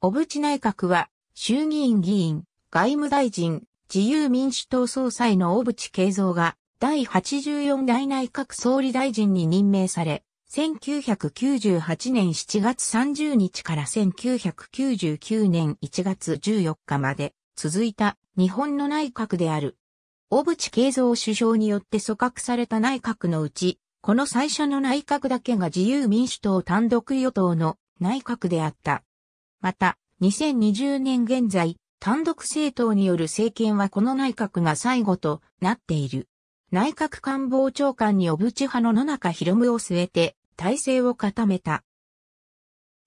小渕内閣は、衆議院議員、外務大臣、自由民主党総裁の小渕恵三が、第84代内閣総理大臣に任命され、1998年7月30日から1999年1月14日まで続いた日本の内閣である。小渕恵三首相によって組閣された内閣のうち、この最初の内閣だけが自由民主党単独与党の内閣であった。また、2020年現在、単独政党による政権はこの内閣が最後となっている。内閣官房長官に小渕派の野中博夢を据えて体制を固めた。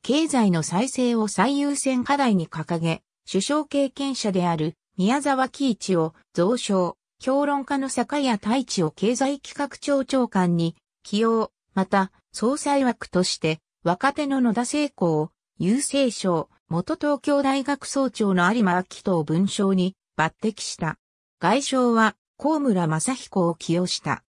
経済の再生を最優先課題に掲げ、首相経験者である宮沢喜一を増床、評論家の坂谷太一を経済企画庁長官に起用、また総裁枠として若手の野田聖子を郵政省、元東京大学総長の有馬明人文章に抜擢した。外相は、高村正彦を起用した。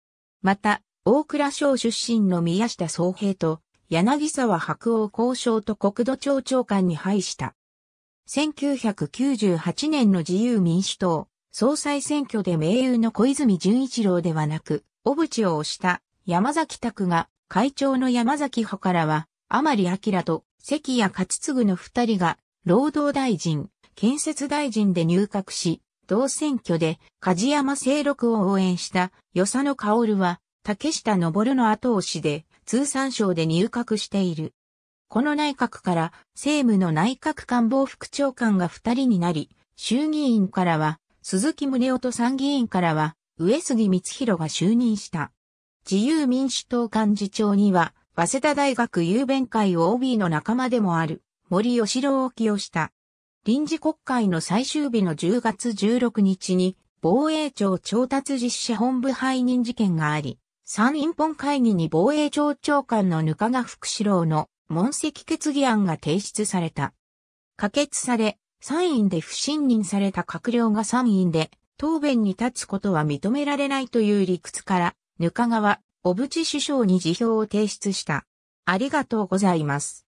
また、大倉省出身の宮下総平と、柳沢白鸚交渉と国土庁長官に配した。1998年の自由民主党、総裁選挙で名誉の小泉純一郎ではなく、小渕を推した山崎拓が会長の山崎派からは、甘利明と関谷勝次の二人が、労働大臣、建設大臣で入閣し、同選挙で梶山清六を応援した与謝野薫は、竹下登の後押しで通産省で入閣している。この内閣から政務の内閣官房副長官が二人になり、衆議院からは鈴木宗男と参議院からは上杉光弘が就任した。自由民主党幹事長には早稲田大学郵弁会 OB の仲間でもある森吉郎を起用した。臨時国会の最終日の10月16日に防衛庁調達実施本部背任事件があり、参院本会議に防衛庁長官の額賀福志郎の問責決議案が提出された。可決され、参院で不信任された閣僚が参院で答弁に立つことは認められないという理屈から、額賀は小渕首相に辞表を提出した。ありがとうございます。